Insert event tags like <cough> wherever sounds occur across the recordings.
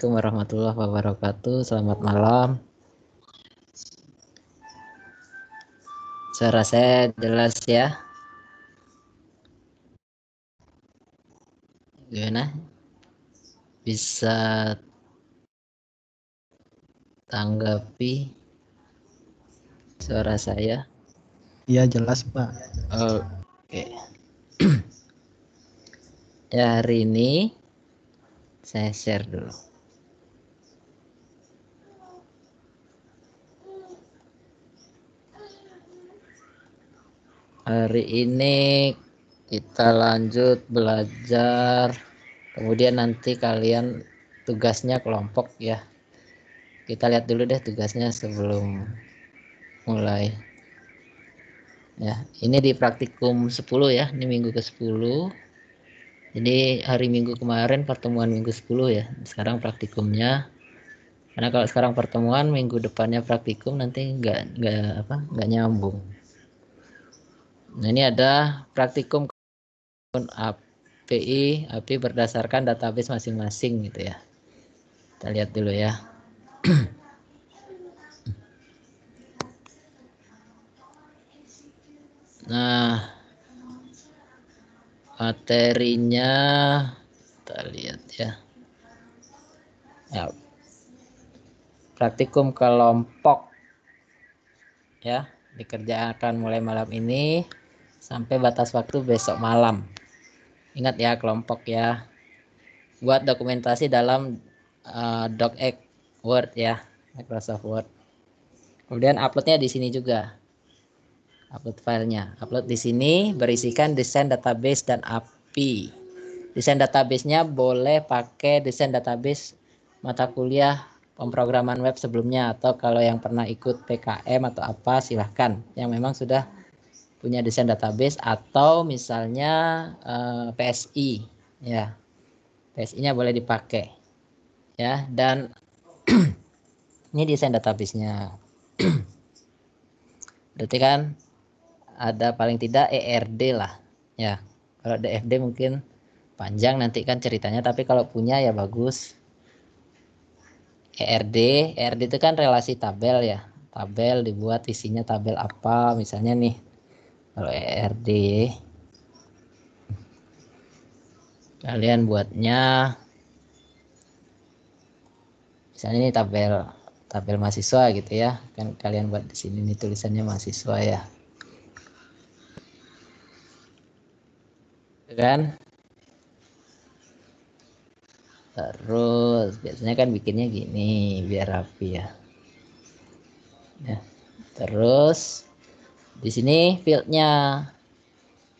Assalamualaikum warahmatullahi wabarakatuh. Selamat malam. Suara saya jelas ya? Gimana? Bisa tanggapi suara saya? Iya jelas Pak. Oke. Okay. <clears throat> ya hari ini saya share dulu. Hari ini kita lanjut belajar. Kemudian nanti kalian tugasnya kelompok ya. Kita lihat dulu deh tugasnya sebelum mulai. Ya, ini di praktikum 10 ya, ini minggu ke-10. Jadi hari Minggu kemarin pertemuan Minggu 10 ya. Sekarang praktikumnya karena kalau sekarang pertemuan minggu depannya praktikum nanti nggak nggak apa nggak nyambung Nah, ini ada praktikum API, API berdasarkan database masing-masing gitu ya. Kita lihat dulu ya. <clears throat> nah, materinya kita lihat ya. ya praktikum kelompok ya dikerjakan mulai malam ini sampai batas waktu besok malam. Ingat ya kelompok ya. Buat dokumentasi dalam uh, eh, docx Word ya, Microsoft Word. Kemudian uploadnya di sini juga. Upload filenya. Upload di sini berisikan desain database dan API. Desain databasenya boleh pakai desain database mata kuliah pemrograman web sebelumnya atau kalau yang pernah ikut PKM atau apa silahkan yang memang sudah punya desain database atau misalnya uh, eh, PSI ya PSI-nya boleh dipakai ya dan <clears throat> ini desain database-nya <clears throat> berarti kan ada paling tidak ERD lah ya kalau DFD e mungkin panjang nanti kan ceritanya tapi kalau punya ya bagus ERD ERD itu kan relasi tabel ya tabel dibuat isinya tabel apa misalnya nih kalau ERD kalian buatnya misalnya ini tabel tabel mahasiswa gitu ya kan kalian buat di sini nih tulisannya mahasiswa ya gitu kan terus biasanya kan bikinnya gini biar rapi ya ya terus di sini fieldnya,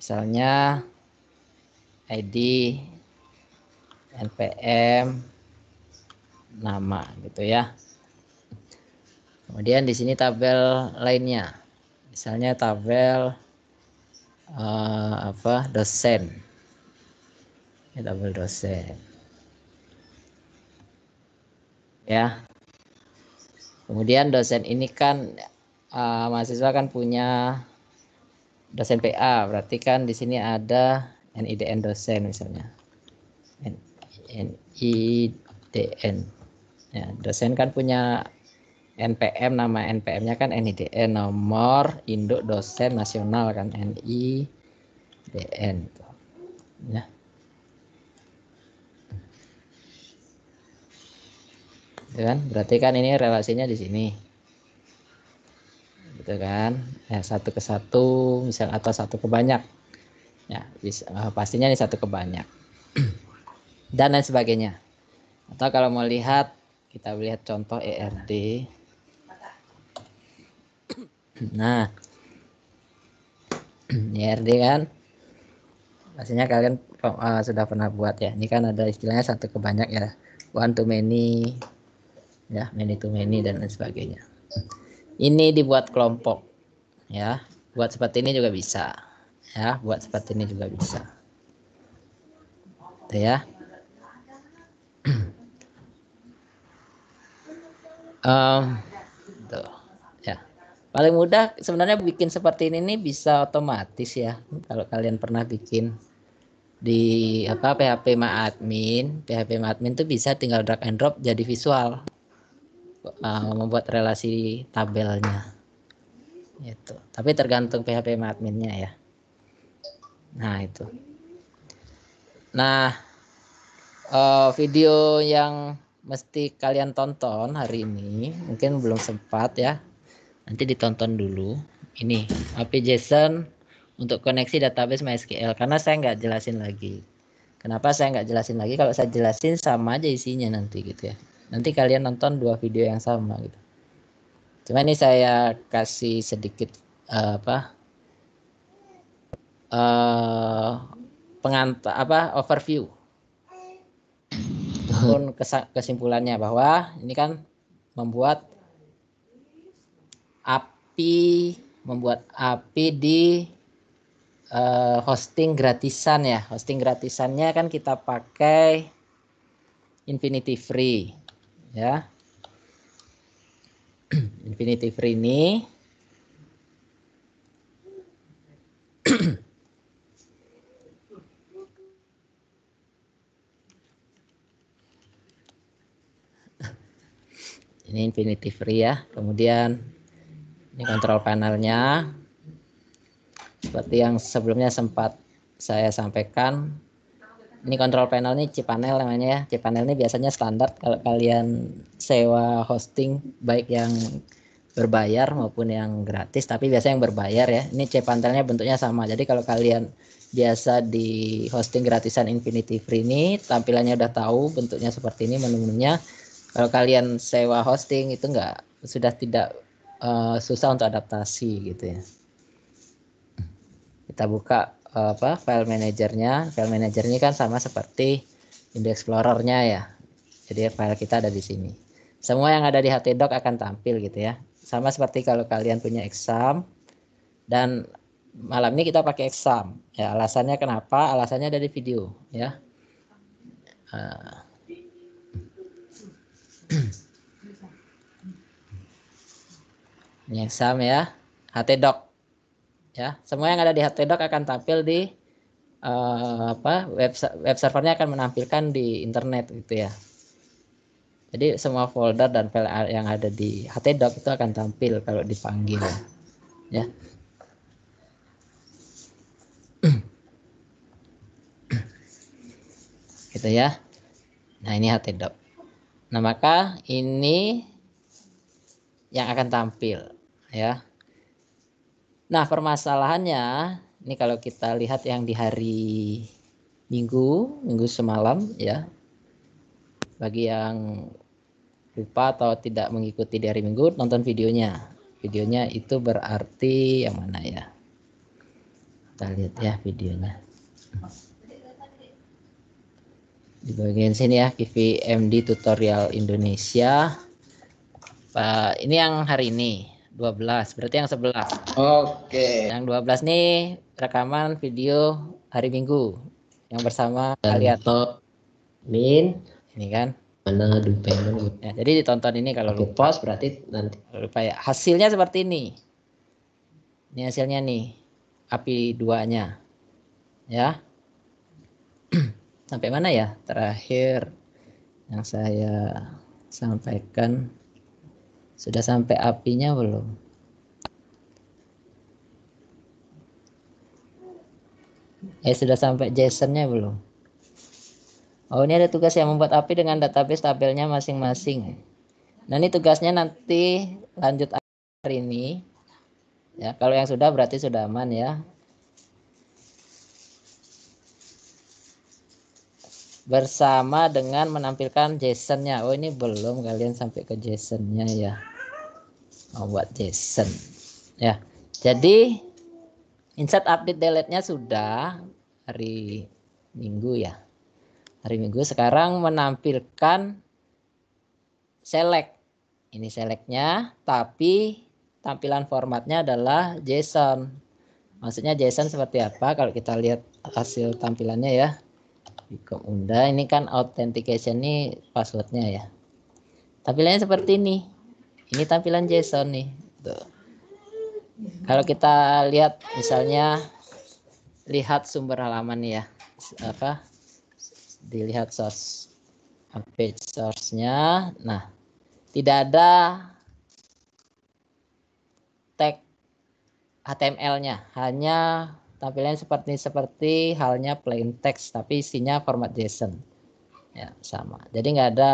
misalnya ID, NPM, nama gitu ya. Kemudian di sini tabel lainnya, misalnya tabel uh, apa dosen, ini tabel dosen, ya. Kemudian dosen ini kan uh, mahasiswa kan punya dosen PA, berarti kan di sini ada NIDN dosen misalnya. NIDN. Ya, dosen kan punya NPM nama NPM-nya kan NIDN nomor induk dosen nasional kan NIDN. Ya. Gitu kan berarti kan ini relasinya di sini gitu kan ya, satu ke satu misal atau satu ke banyak ya bisa, eh, pastinya ini satu ke banyak <clears throat> dan lain sebagainya atau kalau mau lihat kita lihat contoh ERD <clears throat> nah ERD <clears throat> e kan pastinya kalian uh, sudah pernah buat ya ini kan ada istilahnya satu ke banyak ya one to many ya many to many dan lain sebagainya ini dibuat kelompok ya buat seperti ini juga bisa ya buat seperti ini juga bisa Itu ya um, <clears throat> ya paling mudah sebenarnya bikin seperti ini nih bisa otomatis ya kalau kalian pernah bikin di apa PHP ma Admin PHP ma Admin tuh bisa tinggal drag and drop jadi visual uh, membuat relasi tabelnya itu tapi tergantung PHP adminnya ya nah itu nah uh, video yang mesti kalian tonton hari ini mungkin belum sempat ya nanti ditonton dulu ini API JSON untuk koneksi database MySQL karena saya nggak jelasin lagi kenapa saya nggak jelasin lagi kalau saya jelasin sama aja isinya nanti gitu ya nanti kalian nonton dua video yang sama gitu cuma ini saya kasih sedikit uh, apa uh, eh, pengantar apa overview pun kesimpulannya bahwa ini kan membuat api membuat api di uh, hosting gratisan ya hosting gratisannya kan kita pakai Infinity Free ya <clears throat> Infinitif ini <clears throat> ini Infinity free ya kemudian ini kontrol panelnya seperti yang sebelumnya sempat saya sampaikan ini kontrol panel nih cpanel namanya ya cpanel ini biasanya standar kalau kalian sewa hosting baik yang berbayar maupun yang gratis tapi biasanya yang berbayar ya ini cpanelnya bentuknya sama jadi kalau kalian biasa di hosting gratisan Infinity Free ini tampilannya udah tahu bentuknya seperti ini menu-menunya kalau kalian sewa hosting itu enggak sudah tidak uh, susah untuk adaptasi gitu ya kita buka apa file manajernya file manajernya kan sama seperti index explorernya ya jadi file kita ada di sini semua yang ada di htdoc akan tampil gitu ya sama seperti kalau kalian punya exam dan malam ini kita pakai exam ya alasannya kenapa alasannya dari video ya uh. ini exam ya htdoc ya semua yang ada di HTDoc akan tampil di uh, apa web web servernya akan menampilkan di internet gitu ya jadi semua folder dan file yang ada di HTDoc itu akan tampil kalau dipanggil ya <clears throat> gitu ya nah ini HTDoc. nah maka ini yang akan tampil ya Nah, permasalahannya ini kalau kita lihat yang di hari Minggu, Minggu semalam ya. Bagi yang lupa atau tidak mengikuti di hari Minggu, nonton videonya. Videonya itu berarti yang mana ya? Kita lihat ya videonya. Di bagian sini ya, KVMD Tutorial Indonesia. Ini yang hari ini, 12. Berarti yang 11. Oke. Yang 12 nih rekaman video hari Minggu yang bersama atau Min. Ini kan. Mana dupe Ya, jadi ditonton ini kalau lupa. berarti nanti. Lupa ya. Hasilnya seperti ini. Ini hasilnya nih. Api duanya. Ya. <clears throat> Sampai mana ya? Terakhir yang saya sampaikan sudah sampai apinya belum? Eh, sudah sampai JSON-nya belum? Oh, ini ada tugas yang membuat api dengan database tabelnya masing-masing. Nah, ini tugasnya nanti lanjut hari ini. Ya, kalau yang sudah berarti sudah aman ya. bersama dengan menampilkan JSON-nya. Oh, ini belum kalian sampai ke JSON-nya ya membuat oh, Jason ya jadi insert update delete nya sudah hari minggu ya hari minggu sekarang menampilkan select ini selectnya tapi tampilan formatnya adalah JSON maksudnya JSON seperti apa kalau kita lihat hasil tampilannya ya Bicom Unda ini kan authentication ini passwordnya ya tampilannya seperti ini ini tampilan JSON nih. Tuh. Kalau kita lihat misalnya lihat sumber halaman ya. Apa? Dilihat source page source-nya. Nah, tidak ada tag HTML-nya, hanya tampilan seperti seperti halnya plain text tapi isinya format JSON ya sama jadi nggak ada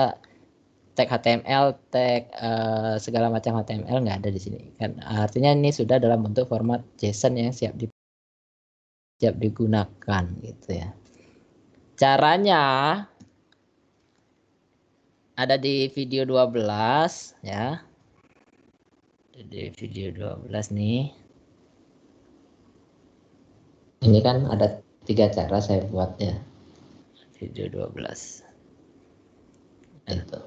tag HTML, tag uh, segala macam HTML nggak ada di sini. Kan artinya ini sudah dalam bentuk format JSON yang siap di siap digunakan gitu ya. Caranya ada di video 12 ya. Di video 12 nih. Ini kan ada tiga cara saya buatnya. Video 12. Itu.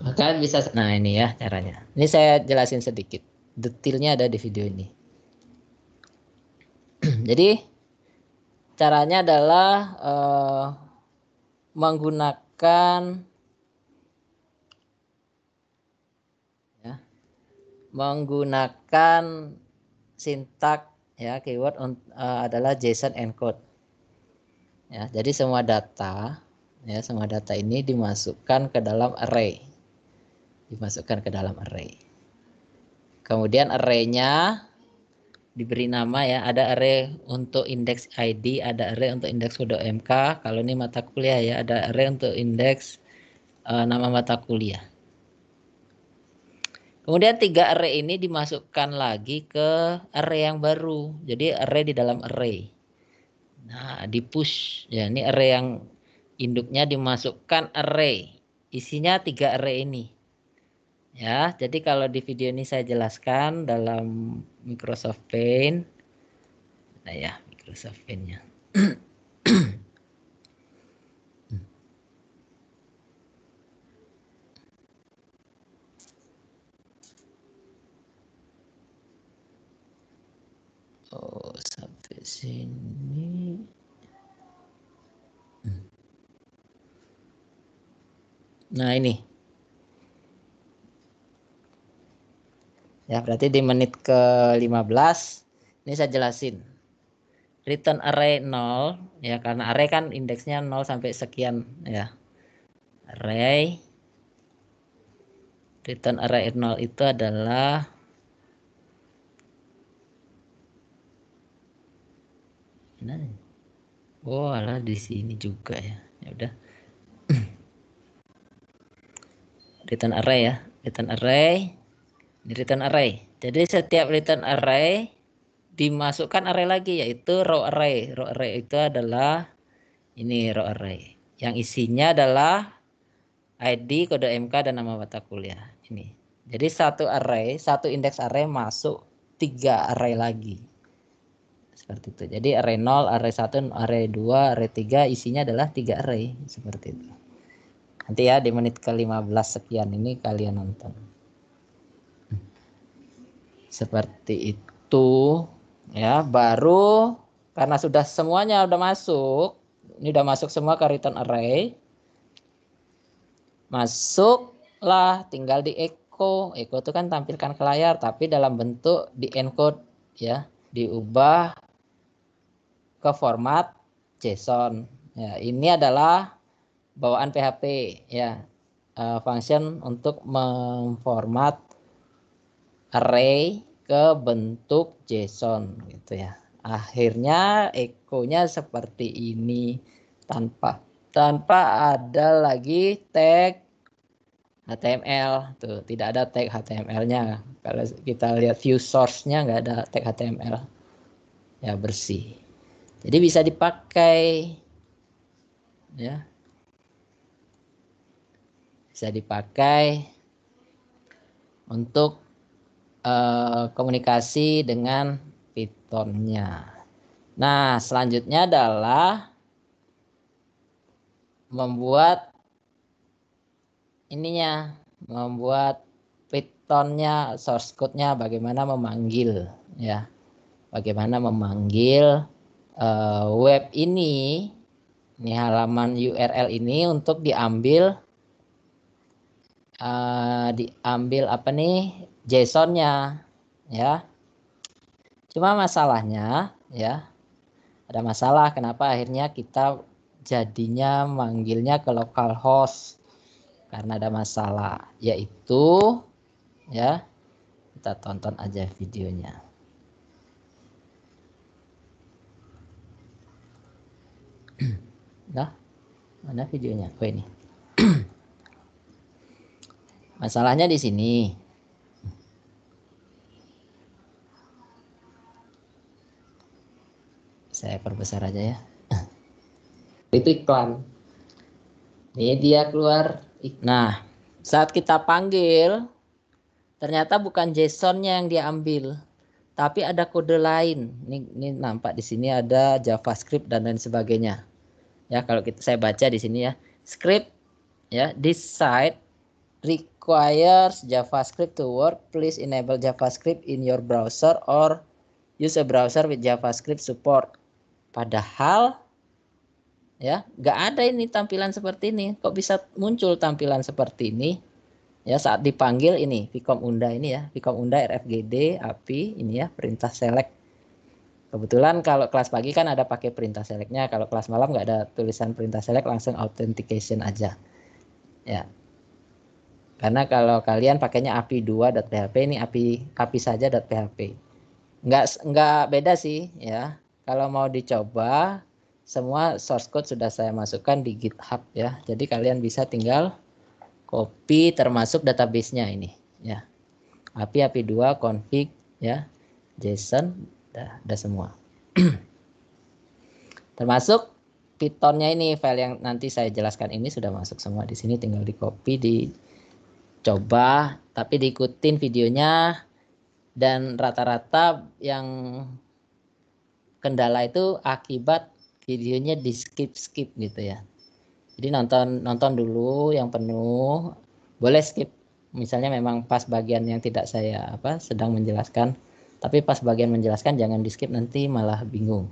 Kalian bisa Nah, ini ya caranya. Ini saya jelasin sedikit. Detailnya ada di video ini. <clears throat> Jadi caranya adalah uh, menggunakan ya, menggunakan sintak ya keyword uh, adalah JSON encode. Ya, jadi semua data ya semua data ini dimasukkan ke dalam array dimasukkan ke dalam array. Kemudian arraynya diberi nama ya, ada array untuk indeks ID, ada array untuk indeks kode MK. Kalau ini mata kuliah ya, ada array untuk indeks uh, nama mata kuliah. Kemudian tiga array ini dimasukkan lagi ke array yang baru. Jadi array di dalam array. Nah, di push. Ya, ini array yang induknya dimasukkan array. Isinya tiga array ini. Ya, jadi kalau di video ini saya jelaskan dalam Microsoft Paint. Nah ya, Microsoft Paint-nya. <clears throat> Oh, sampai sini. Hmm. Nah, ini. Ya, berarti di menit ke-15 ini saya jelasin. Return array 0 ya karena array kan indeksnya 0 sampai sekian ya. Array return array 0 itu adalah Nah. Oh, ada di sini juga ya. Ya udah. <clears throat> return array ya. Return array Niritan return array. Jadi setiap return array dimasukkan array lagi yaitu row array. Row array itu adalah ini row array yang isinya adalah ID, kode MK dan nama mata kuliah. Ini. Jadi satu array, satu indeks array masuk tiga array lagi. Seperti itu. Jadi array 0, array 1, array 2, array 3 isinya adalah tiga array seperti itu. Nanti ya di menit ke-15 sekian ini kalian nonton. Seperti itu ya, baru karena sudah semuanya udah masuk, ini udah masuk semua ke return array. Masuklah tinggal di echo. Echo itu kan tampilkan ke layar tapi dalam bentuk di encode ya, diubah ke format JSON. Ya, ini adalah bawaan PHP ya, uh, function untuk memformat array ke bentuk JSON gitu ya. Akhirnya ekonya seperti ini tanpa tanpa ada lagi tag HTML tuh tidak ada tag HTML-nya kalau kita lihat view source-nya nggak ada tag HTML ya bersih jadi bisa dipakai ya bisa dipakai untuk Eh, komunikasi dengan Pythonnya. Nah, selanjutnya adalah membuat ininya, membuat Pythonnya, source code-nya, bagaimana memanggil, ya, bagaimana memanggil uh, web ini, ini halaman URL ini untuk diambil, uh, diambil apa nih JSON-nya ya. Cuma masalahnya ya ada masalah kenapa akhirnya kita jadinya manggilnya ke localhost karena ada masalah yaitu ya kita tonton aja videonya. Nah, <clears throat> mana videonya? Oh ini. <clears throat> Masalahnya di sini saya perbesar aja ya <laughs> itu iklan ini dia keluar nah saat kita panggil ternyata bukan JSON-nya yang dia ambil tapi ada kode lain ini, ini nampak di sini ada JavaScript dan lain sebagainya ya kalau kita saya baca di sini ya script ya this site requires JavaScript to work please enable JavaScript in your browser or use a browser with JavaScript support Padahal ya nggak ada ini tampilan seperti ini. Kok bisa muncul tampilan seperti ini? Ya saat dipanggil ini Vicom Unda ini ya, Vicom Unda RFGD API ini ya perintah select. Kebetulan kalau kelas pagi kan ada pakai perintah selectnya, kalau kelas malam nggak ada tulisan perintah select langsung authentication aja. Ya, karena kalau kalian pakainya api 2.php ini api api saja .php. Nggak nggak beda sih ya kalau mau dicoba semua source code sudah saya masukkan di GitHub ya. Jadi kalian bisa tinggal copy termasuk database-nya ini ya. API API 2 config ya. JSON dah, dah semua. <clears throat> termasuk Python-nya ini file yang nanti saya jelaskan ini sudah masuk semua di sini tinggal di copy di coba tapi diikutin videonya dan rata-rata yang kendala itu akibat videonya di skip skip gitu ya jadi nonton nonton dulu yang penuh boleh skip misalnya memang pas bagian yang tidak saya apa sedang menjelaskan tapi pas bagian menjelaskan jangan di skip nanti malah bingung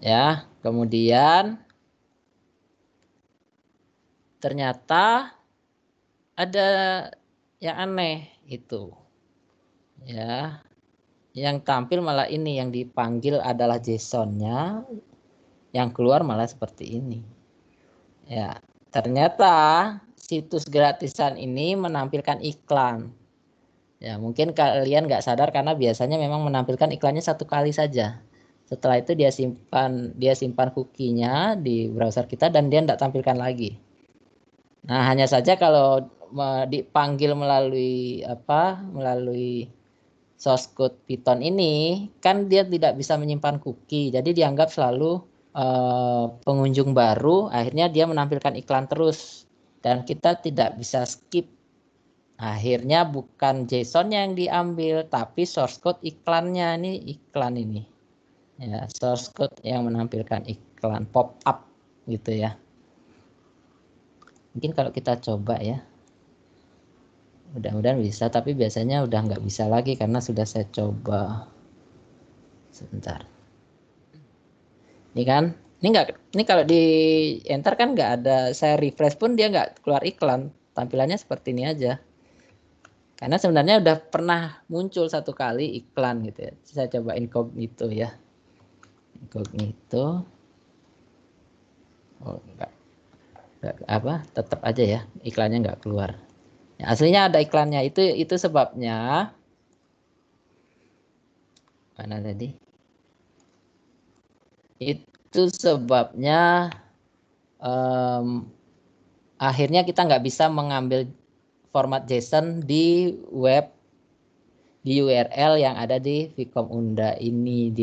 <clears throat> ya kemudian ternyata ada yang aneh itu ya yang tampil malah ini yang dipanggil adalah JSON-nya yang keluar malah seperti ini ya ternyata situs gratisan ini menampilkan iklan ya mungkin kalian nggak sadar karena biasanya memang menampilkan iklannya satu kali saja setelah itu dia simpan dia simpan cookie-nya di browser kita dan dia tidak tampilkan lagi nah hanya saja kalau dipanggil melalui apa melalui source code Python ini kan dia tidak bisa menyimpan cookie, jadi dianggap selalu uh, pengunjung baru. Akhirnya dia menampilkan iklan terus dan kita tidak bisa skip. Akhirnya bukan json yang diambil, tapi source code iklannya ini iklan ini. Ya, source code yang menampilkan iklan pop up gitu ya. Mungkin kalau kita coba ya mudah-mudahan bisa tapi biasanya udah nggak bisa lagi karena sudah saya coba sebentar ini kan ini nggak ini kalau di enter kan nggak ada saya refresh pun dia nggak keluar iklan tampilannya seperti ini aja karena sebenarnya udah pernah muncul satu kali iklan gitu ya saya coba incognito ya incognito oh enggak, enggak apa tetap aja ya iklannya nggak keluar Ya, aslinya ada iklannya. Itu itu sebabnya mana tadi? Itu sebabnya um, akhirnya kita nggak bisa mengambil format JSON di web di URL yang ada di Vicom Unda ini di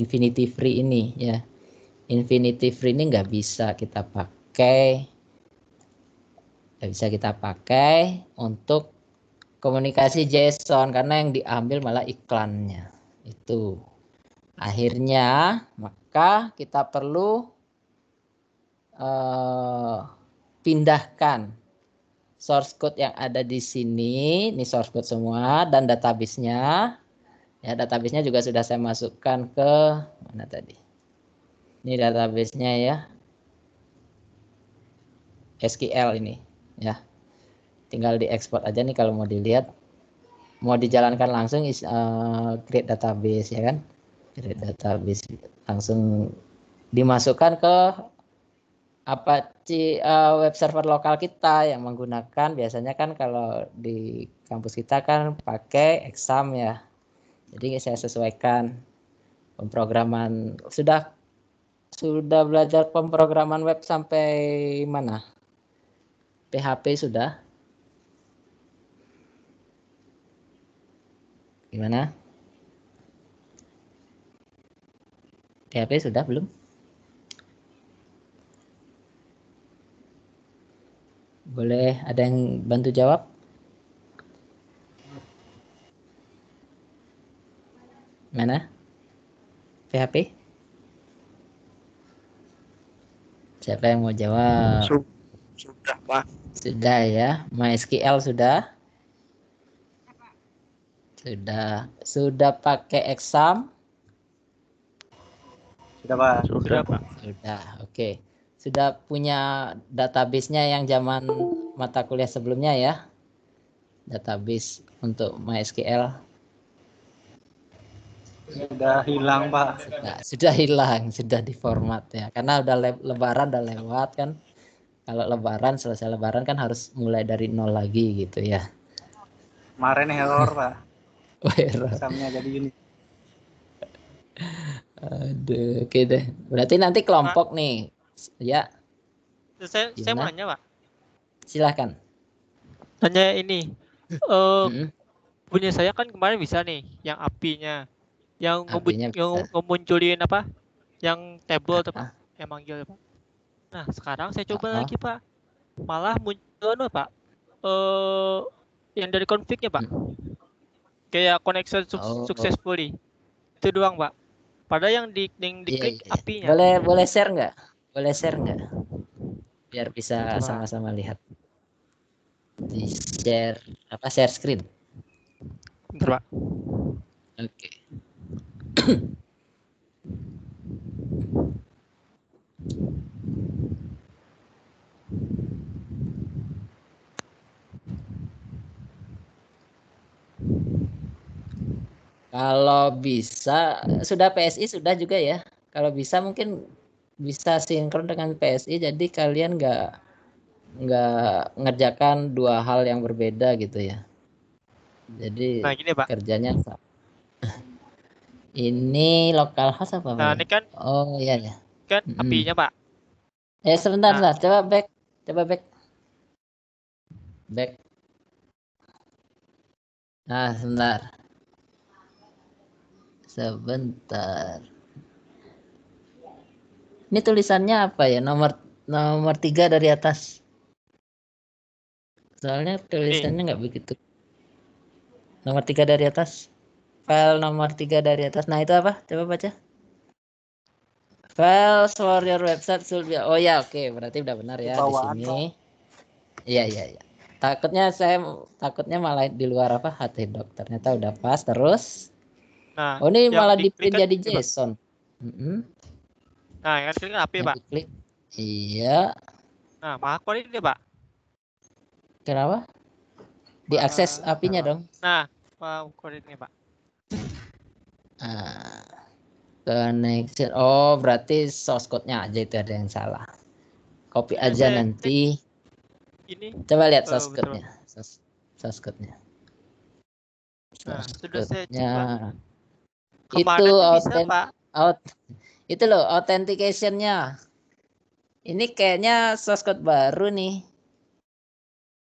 Infinity Free ini ya. Infinity Free ini nggak bisa kita pakai dan bisa kita pakai untuk komunikasi JSON karena yang diambil malah iklannya. Itu. Akhirnya maka kita perlu uh, pindahkan source code yang ada di sini, ini source code semua dan database-nya. Ya, database-nya juga sudah saya masukkan ke mana tadi? Ini database-nya ya. SQL ini ya tinggal di export aja nih kalau mau dilihat mau dijalankan langsung is, uh, eh, create database ya kan create database langsung dimasukkan ke apa uh, eh, web server lokal kita yang menggunakan biasanya kan kalau di kampus kita kan pakai exam ya jadi saya sesuaikan pemrograman sudah sudah belajar pemrograman web sampai mana PHP sudah? Gimana? PHP sudah belum? Boleh ada yang bantu jawab? Mana? PHP? Siapa yang mau jawab? Sudah, Pak. Sudah ya. MySQL sudah? Sudah. Sudah pakai exam? Sudah, Pak. Sudah, Pak. Sudah. Oke. Okay. Sudah punya database-nya yang zaman mata kuliah sebelumnya ya? Database untuk MySQL. Sudah hilang, Pak. Sudah, sudah hilang, sudah diformat ya. Karena udah lebaran udah lewat kan kalau lebaran selesai lebaran kan harus mulai dari nol lagi gitu ya kemarin error <laughs> pak oh, error jadi unit aduh oke deh berarti nanti kelompok nih ya saya, saya mau nanya pak silahkan nanya ini uh, -hmm. punya saya kan kemarin bisa nih yang apinya yang apinya ngemun yang ngemunculin apa yang table apa ah. yang manggil apa Nah, sekarang saya coba uh -huh. lagi, Pak. Malah muncul apa, Pak? Uh, yang dari konfliknya, Pak. Hmm. Kayak connection su oh, oh. successfully. Itu doang, Pak. pada yang di yang iya, diklik yeah, yeah. apinya. Boleh boleh share nggak? Boleh share nggak? Biar bisa sama-sama lihat. Di share apa share screen? Bentar, Pak. Oke. Okay. <clears throat> Kalau bisa sudah PSI sudah juga ya. Kalau bisa mungkin bisa sinkron dengan PSI jadi kalian nggak nggak ngerjakan dua hal yang berbeda gitu ya. Jadi nah, gini, Pak. kerjanya <laughs> ini lokal khas apa? Nah, ini kan Oh iya ya. Kan mm -hmm. apinya, Pak. Eh sebentar, nah. Lah. coba back, coba back. Back. Nah, sebentar. Sebentar. Ini tulisannya apa ya? Nomor nomor tiga dari atas. Soalnya tulisannya nggak begitu. Nomor tiga dari atas. File nomor tiga dari atas. Nah itu apa? Coba baca. file for your website Sylvia. Oh ya, oke, okay. berarti udah benar ya di sini. Iya, iya, iya. Takutnya saya takutnya malah di luar apa hati dokternya Ternyata udah pas terus. Nah, oh ini malah print kan jadi kan, JSON. Nah, yang klik kan apa ya, Pak. Klik. Iya. Nah, kok eh, nah, ini Pak. Kenapa? Diakses <laughs> uh, apinya dong. Nah, makro ini, Pak. Nah, Connection. Oh, berarti source code-nya aja itu ada yang salah. Copy aja nanti. Ini. Coba lihat eh, source code-nya. Source, source code-nya. nah, Sudah saya coba itu bisa, Pak? Out, itu loh authentication-nya. Ini kayaknya source code baru nih.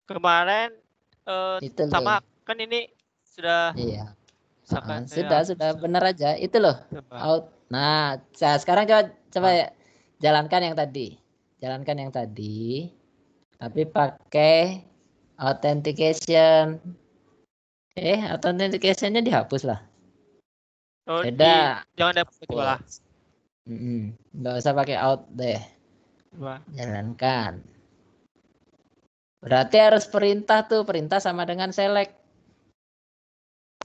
Kemarin uh, sama loh. kan ini sudah Iya. Sama, uh, sudah ya. sudah benar aja. Itu loh. Coba. Out. Nah, sekarang coba coba ya, jalankan yang tadi. Jalankan yang tadi tapi pakai authentication. Eh, authentication-nya dihapus lah. Oh, Beda. Di, jangan dapat bola. Mm -hmm. usah pakai out deh. Wah. Jalankan. Berarti harus perintah tuh, perintah sama dengan select.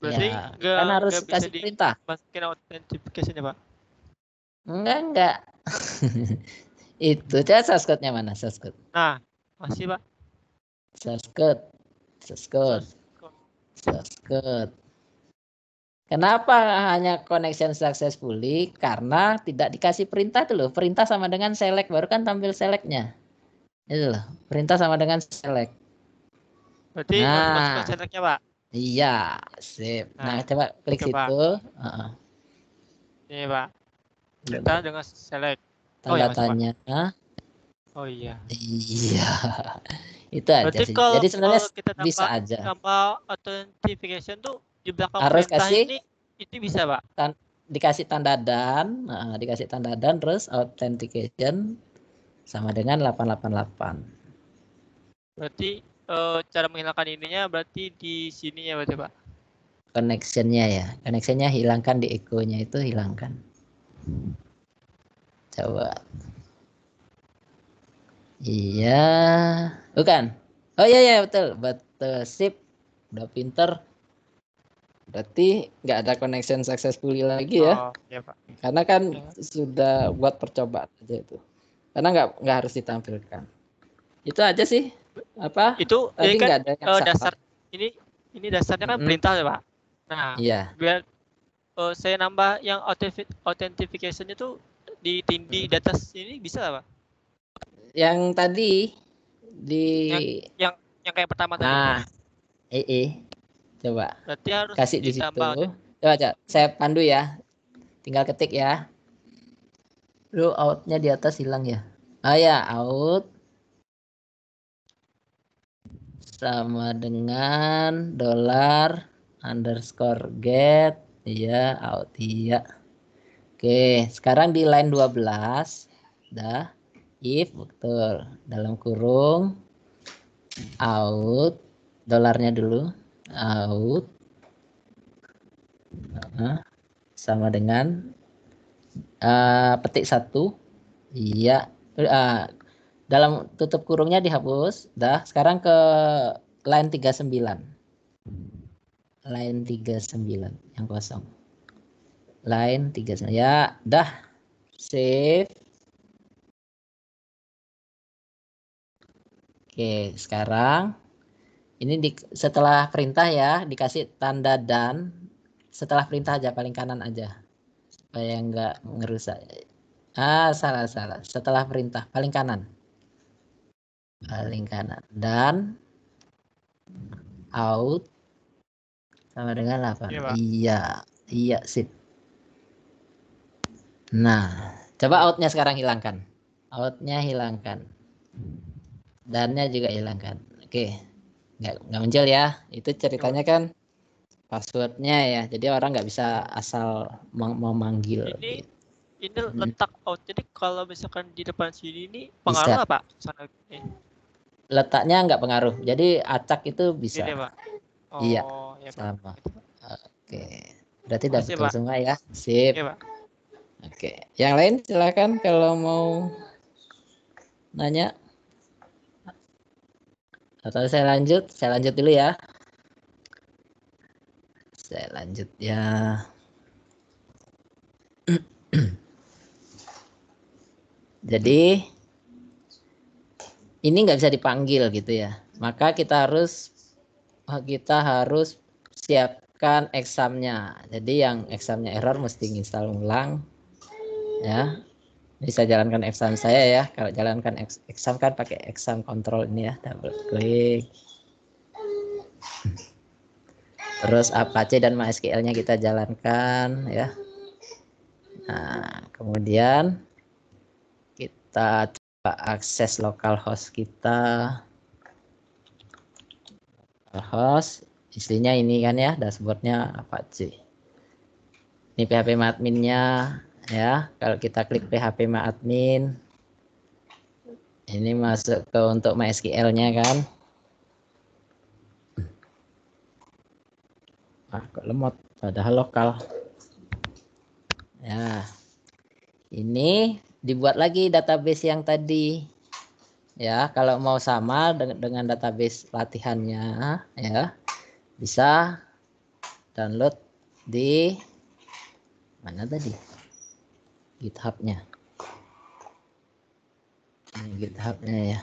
Berarti ya, gak, kan harus gak kasih perintah. Masukin authentication ya, Pak. Enggak, enggak. <laughs> Itu dia nya mana subscribe? Nah, masih, Pak. Subscribe. Subscribe. Subscribe. Kenapa hanya connection successfully? Karena tidak dikasih perintah dulu. Perintah sama dengan select baru kan tampil selectnya. Itu loh. Perintah sama dengan select. Berarti nah, selectnya pak? Iya, sip. Nah, nah coba klik coba. situ. Uh -uh. Ini pak. Iya, kita dengan select. Oh, iya, Tanda oh, tanya. Ya, oh iya. Iya. <laughs> Itu Berarti aja sih. Jadi sebenarnya bisa aja. Gambar authentication tuh di belakang harus kasih ini, itu bisa pak tan dikasih tanda dan nah, dikasih tanda dan terus authentication sama dengan 888 berarti e, cara menghilangkan ininya berarti di sininya berarti pak connectionnya ya connectionnya hilangkan di egonya itu hilangkan coba iya bukan oh iya iya betul betul sip udah pinter Berarti nggak ada connection successfully lagi ya? Oh, iya, Pak. Karena kan ya. sudah buat percobaan aja itu. Karena nggak nggak harus ditampilkan. Itu aja sih. Apa? Itu Tadi ini kan ada yang uh, dasar ini ini dasarnya kan hmm. perintah ya, Pak. Nah, iya. biar uh, saya nambah yang authentication itu di Tindi hmm. data ini bisa Pak? Yang tadi di yang yang, yang kayak pertama nah, tadi. Nah, eh, eh Coba. harus kasih di situ. Kan? Coba coba Saya pandu ya. Tinggal ketik ya. Lu outnya di atas hilang ya. Ah ya, out sama dengan dolar underscore get iya out iya oke sekarang di line 12 dah if betul dalam kurung out dolarnya dulu out sama dengan uh, petik satu iya uh, dalam tutup kurungnya dihapus dah sekarang ke line 39 line 39 yang kosong line 39 ya dah save Oke, sekarang ini di, setelah perintah ya, dikasih tanda dan setelah perintah aja paling kanan aja supaya nggak ngerusak. Ah, salah salah. Setelah perintah paling kanan. Paling kanan dan out sama dengan 8. Iya, iya, iya sip. Nah, coba outnya sekarang hilangkan. Outnya hilangkan. Dannya juga hilangkan. Oke nggak nggak menjel ya itu ceritanya kan passwordnya ya jadi orang nggak bisa asal memanggil ini gitu. ini hmm. letak out jadi kalau misalkan di depan sini ini pengaruh bisa. apa sana ini. letaknya nggak pengaruh jadi acak itu bisa ini, iya. Oh, iya ya, sama oke berarti udah betul semua ya iya, sip ya, oke yang lain silakan kalau mau nanya atau saya lanjut, saya lanjut dulu ya. Saya lanjut ya. <clears throat> Jadi ini nggak bisa dipanggil gitu ya. Maka kita harus kita harus siapkan examnya. Jadi yang examnya error mesti install ulang ya bisa jalankan exam saya ya kalau jalankan exam kan pakai exam control ini ya double klik terus Apache dan MySQL nya kita jalankan ya nah kemudian kita coba akses host kita host istrinya ini kan ya dashboardnya Apache ini PHP adminnya ya kalau kita klik PHP admin, ini masuk ke untuk MySQL-nya kan ah kok lemot padahal lokal ya ini dibuat lagi database yang tadi ya kalau mau sama dengan database latihannya ya bisa download di mana tadi GitHubnya ini GitHubnya ya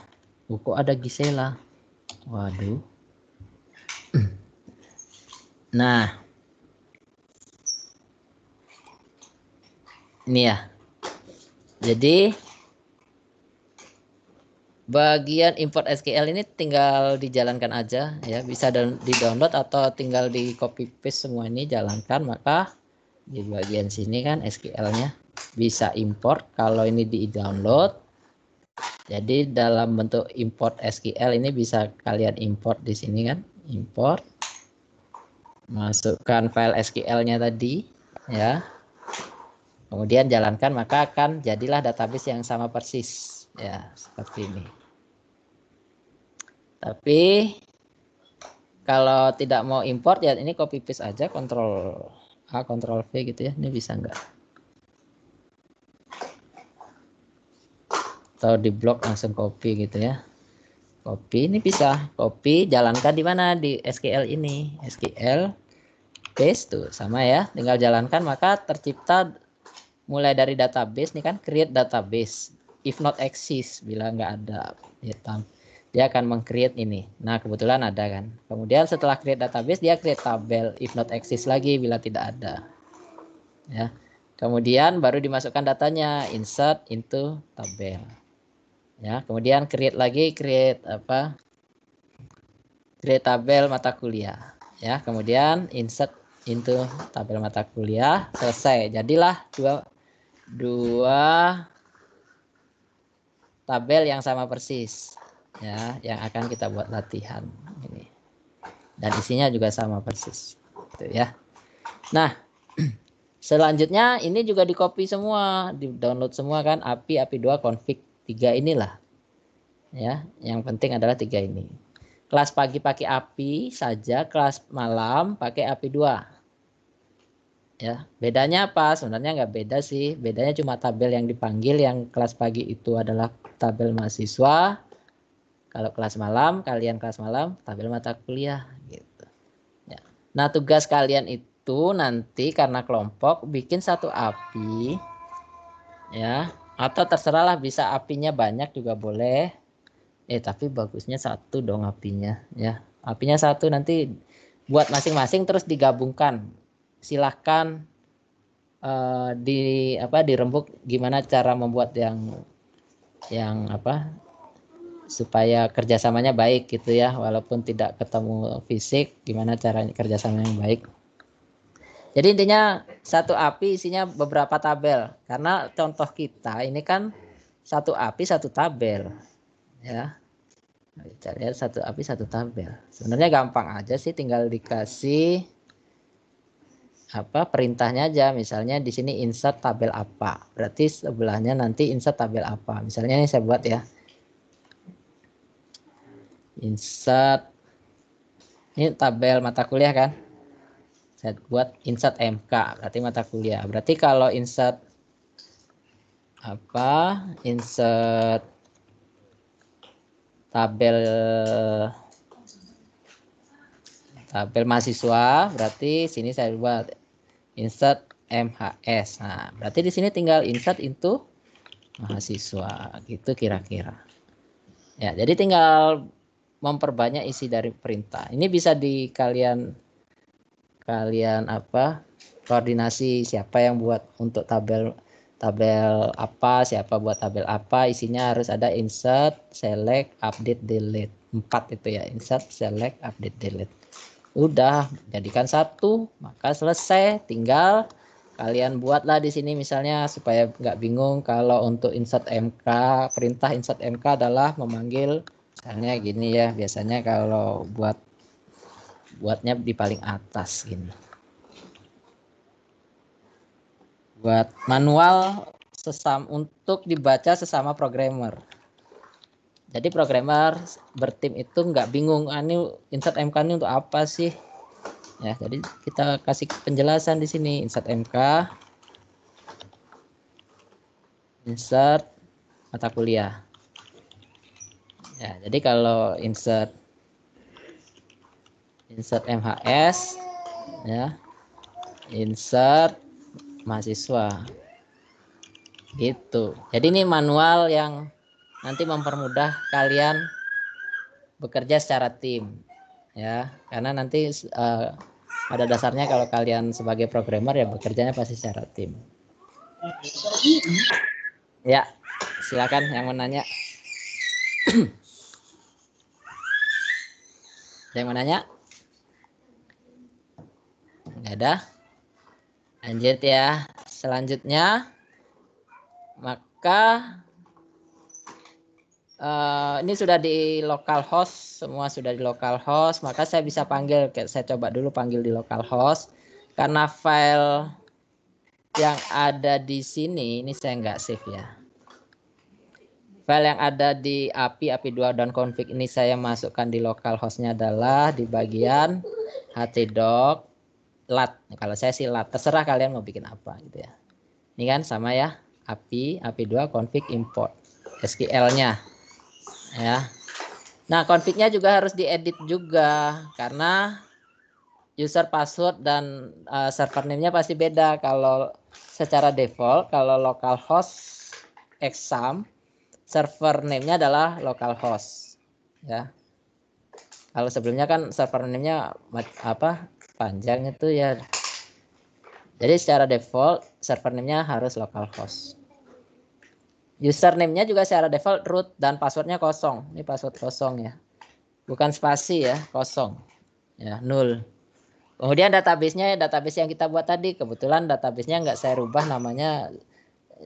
oh, kok ada Gisela waduh nah ini ya jadi bagian import SQL ini tinggal dijalankan aja ya bisa di download atau tinggal di copy paste semua ini jalankan maka di bagian sini kan SQL nya bisa import kalau ini di-download. Jadi dalam bentuk import SQL ini bisa kalian import di sini kan, import. Masukkan file SQL-nya tadi ya. Kemudian jalankan maka akan jadilah database yang sama persis ya, seperti ini. Tapi kalau tidak mau import ya ini copy paste aja Control A Control V gitu ya. Ini bisa enggak? atau di blog langsung copy gitu ya copy ini bisa copy jalankan di mana di SQL ini SQL base tuh sama ya tinggal jalankan maka tercipta mulai dari database ini kan create database if not exist bila nggak ada hitam ya, dia akan mengcreate ini nah kebetulan ada kan kemudian setelah create database dia create tabel if not exist lagi bila tidak ada ya kemudian baru dimasukkan datanya insert into tabel ya kemudian create lagi create apa create tabel mata kuliah ya kemudian insert into tabel mata kuliah selesai jadilah dua dua tabel yang sama persis ya yang akan kita buat latihan ini dan isinya juga sama persis itu ya nah <clears throat> selanjutnya ini juga di copy semua di download semua kan api api 2 config tiga inilah ya yang penting adalah tiga ini kelas pagi pakai api saja kelas malam pakai api dua ya bedanya apa sebenarnya nggak beda sih bedanya cuma tabel yang dipanggil yang kelas pagi itu adalah tabel mahasiswa kalau kelas malam kalian kelas malam tabel mata kuliah gitu ya nah tugas kalian itu nanti karena kelompok bikin satu api ya atau terserahlah bisa apinya banyak juga boleh eh tapi bagusnya satu dong apinya ya apinya satu nanti buat masing-masing terus digabungkan silahkan uh, eh, di apa dirembuk gimana cara membuat yang yang apa supaya kerjasamanya baik gitu ya walaupun tidak ketemu fisik gimana cara kerjasama yang baik jadi intinya satu API isinya beberapa tabel. Karena contoh kita ini kan satu API satu tabel. Ya. Kita lihat satu API satu tabel. Sebenarnya gampang aja sih tinggal dikasih apa perintahnya aja misalnya di sini insert tabel apa berarti sebelahnya nanti insert tabel apa misalnya ini saya buat ya insert ini tabel mata kuliah kan saya buat insert MK berarti mata kuliah berarti kalau insert apa insert tabel tabel mahasiswa berarti sini saya buat insert MHS nah berarti di sini tinggal insert itu mahasiswa gitu kira-kira ya jadi tinggal memperbanyak isi dari perintah ini bisa di kalian kalian apa koordinasi siapa yang buat untuk tabel tabel apa, siapa buat tabel apa, isinya harus ada insert, select, update, delete. Empat itu ya, insert, select, update, delete. Udah, jadikan satu, maka selesai. Tinggal kalian buatlah di sini misalnya supaya nggak bingung kalau untuk insert MK, perintah insert MK adalah memanggil misalnya gini ya, biasanya kalau buat buatnya di paling atas gitu buat manual sesam untuk dibaca sesama programmer jadi programmer bertim itu nggak bingung ah, ini insert MK ini untuk apa sih ya jadi kita kasih penjelasan di sini insert MK insert mata kuliah ya jadi kalau insert insert MHS ya insert mahasiswa gitu jadi ini manual yang nanti mempermudah kalian bekerja secara tim ya karena nanti uh, pada dasarnya kalau kalian sebagai programmer ya bekerjanya pasti secara tim ya silakan yang menanya. nanya <clears throat> yang menanya. nanya Nggak ada. Lanjut ya. Selanjutnya maka uh, ini sudah di local host semua sudah di local host maka saya bisa panggil saya coba dulu panggil di local host karena file yang ada di sini ini saya nggak save ya. File yang ada di API API 2 dan config ini saya masukkan di local hostnya adalah di bagian htdoc lat kalau saya sih lat terserah kalian mau bikin apa gitu ya ini kan sama ya api api2 config import SQL nya ya nah config-nya juga harus diedit juga karena user password dan uh, server name-nya pasti beda kalau secara default kalau localhost exam server name-nya adalah localhost ya kalau sebelumnya kan server name-nya apa panjang itu ya jadi secara default server name-nya harus localhost username-nya juga secara default root dan passwordnya kosong ini password kosong ya bukan spasi ya kosong ya nul kemudian database-nya database yang kita buat tadi kebetulan database-nya nggak saya rubah namanya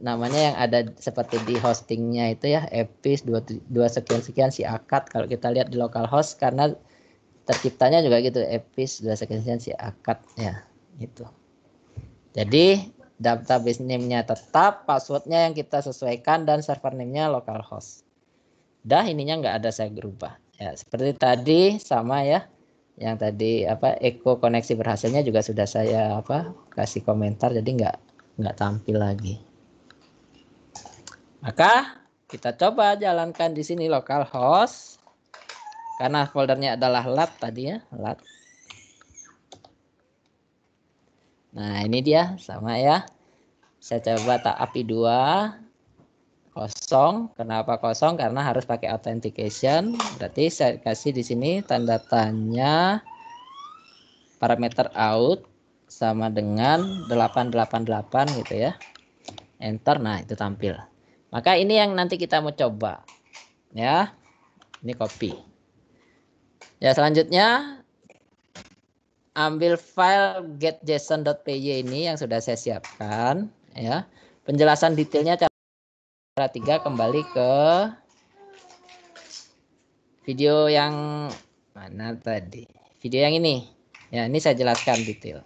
namanya yang ada seperti di hostingnya itu ya epis dua, dua sekian sekian si akad kalau kita lihat di localhost karena terciptanya juga gitu epis sekian si akad ya itu jadi database name-nya tetap passwordnya yang kita sesuaikan dan server name-nya localhost dah ininya nggak ada saya berubah ya seperti tadi sama ya yang tadi apa eco koneksi berhasilnya juga sudah saya apa kasih komentar jadi nggak nggak tampil lagi maka kita coba jalankan di sini localhost karena foldernya adalah lat tadi ya lat nah ini dia sama ya saya coba tak api dua kosong kenapa kosong karena harus pakai authentication berarti saya kasih di sini tanda tanya parameter out sama dengan 888 gitu ya enter nah itu tampil maka ini yang nanti kita mau coba ya ini copy Ya, selanjutnya ambil file getjson.py ini yang sudah saya siapkan ya. Penjelasan detailnya cara tiga kembali ke video yang mana tadi? Video yang ini. Ya, ini saya jelaskan detail.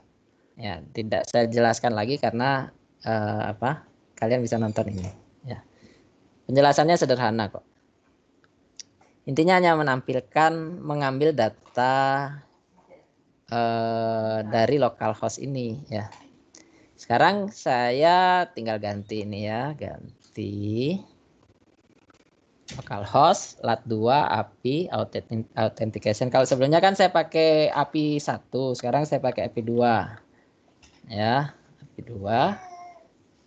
Ya, tidak saya jelaskan lagi karena uh, apa? Kalian bisa nonton ini. Ya. Penjelasannya sederhana kok. Intinya hanya menampilkan mengambil data uh, dari localhost ini ya. Sekarang saya tinggal ganti ini ya, ganti localhost lat 2 API authentication. Kalau sebelumnya kan saya pakai API 1, sekarang saya pakai API 2. Ya, API 2.